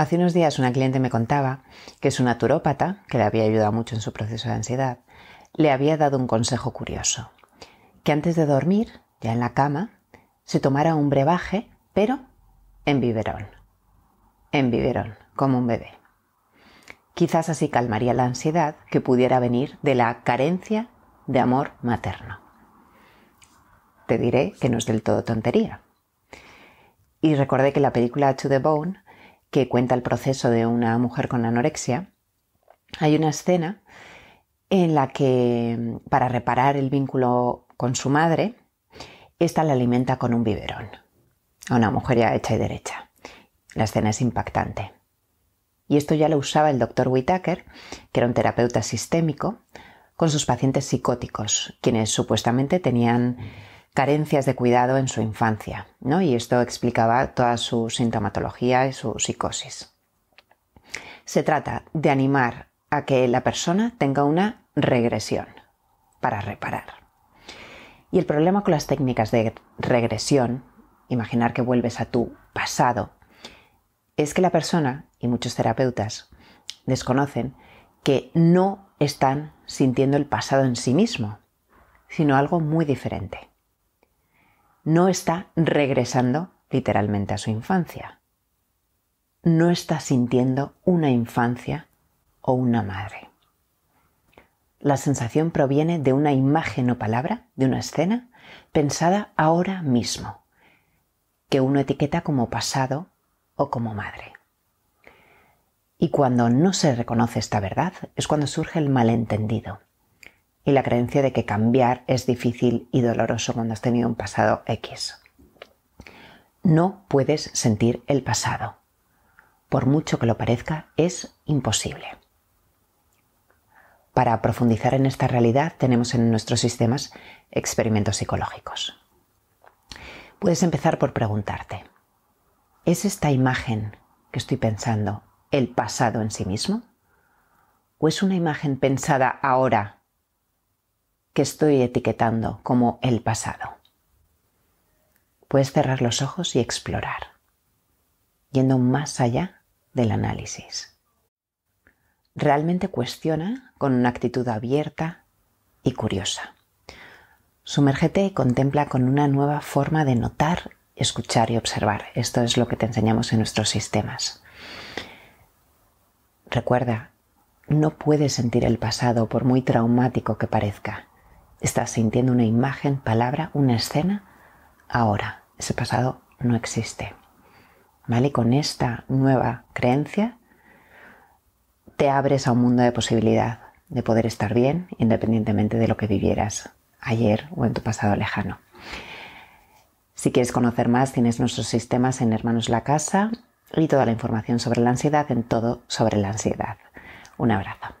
Hace unos días una cliente me contaba que su naturópata, que le había ayudado mucho en su proceso de ansiedad, le había dado un consejo curioso, que antes de dormir, ya en la cama, se tomara un brebaje, pero en biberón. En biberón, como un bebé. Quizás así calmaría la ansiedad que pudiera venir de la carencia de amor materno. Te diré que no es del todo tontería. Y recordé que la película To the Bone que cuenta el proceso de una mujer con anorexia, hay una escena en la que, para reparar el vínculo con su madre, ésta la alimenta con un biberón a una mujer ya hecha y derecha. La escena es impactante. Y esto ya lo usaba el doctor Whitaker, que era un terapeuta sistémico, con sus pacientes psicóticos, quienes supuestamente tenían carencias de cuidado en su infancia, ¿no? Y esto explicaba toda su sintomatología y su psicosis. Se trata de animar a que la persona tenga una regresión para reparar. Y el problema con las técnicas de regresión, imaginar que vuelves a tu pasado, es que la persona, y muchos terapeutas, desconocen que no están sintiendo el pasado en sí mismo, sino algo muy diferente no está regresando literalmente a su infancia. No está sintiendo una infancia o una madre. La sensación proviene de una imagen o palabra, de una escena, pensada ahora mismo, que uno etiqueta como pasado o como madre. Y cuando no se reconoce esta verdad es cuando surge el malentendido, y la creencia de que cambiar es difícil y doloroso cuando has tenido un pasado X. No puedes sentir el pasado. Por mucho que lo parezca, es imposible. Para profundizar en esta realidad tenemos en nuestros sistemas experimentos psicológicos. Puedes empezar por preguntarte, ¿es esta imagen que estoy pensando el pasado en sí mismo? ¿O es una imagen pensada ahora que estoy etiquetando como el pasado. Puedes cerrar los ojos y explorar, yendo más allá del análisis. Realmente cuestiona con una actitud abierta y curiosa. Sumérgete y contempla con una nueva forma de notar, escuchar y observar. Esto es lo que te enseñamos en nuestros sistemas. Recuerda, no puedes sentir el pasado por muy traumático que parezca. Estás sintiendo una imagen, palabra, una escena ahora. Ese pasado no existe. ¿Vale? Y con esta nueva creencia te abres a un mundo de posibilidad de poder estar bien independientemente de lo que vivieras ayer o en tu pasado lejano. Si quieres conocer más, tienes nuestros sistemas en Hermanos La Casa y toda la información sobre la ansiedad en todo sobre la ansiedad. Un abrazo.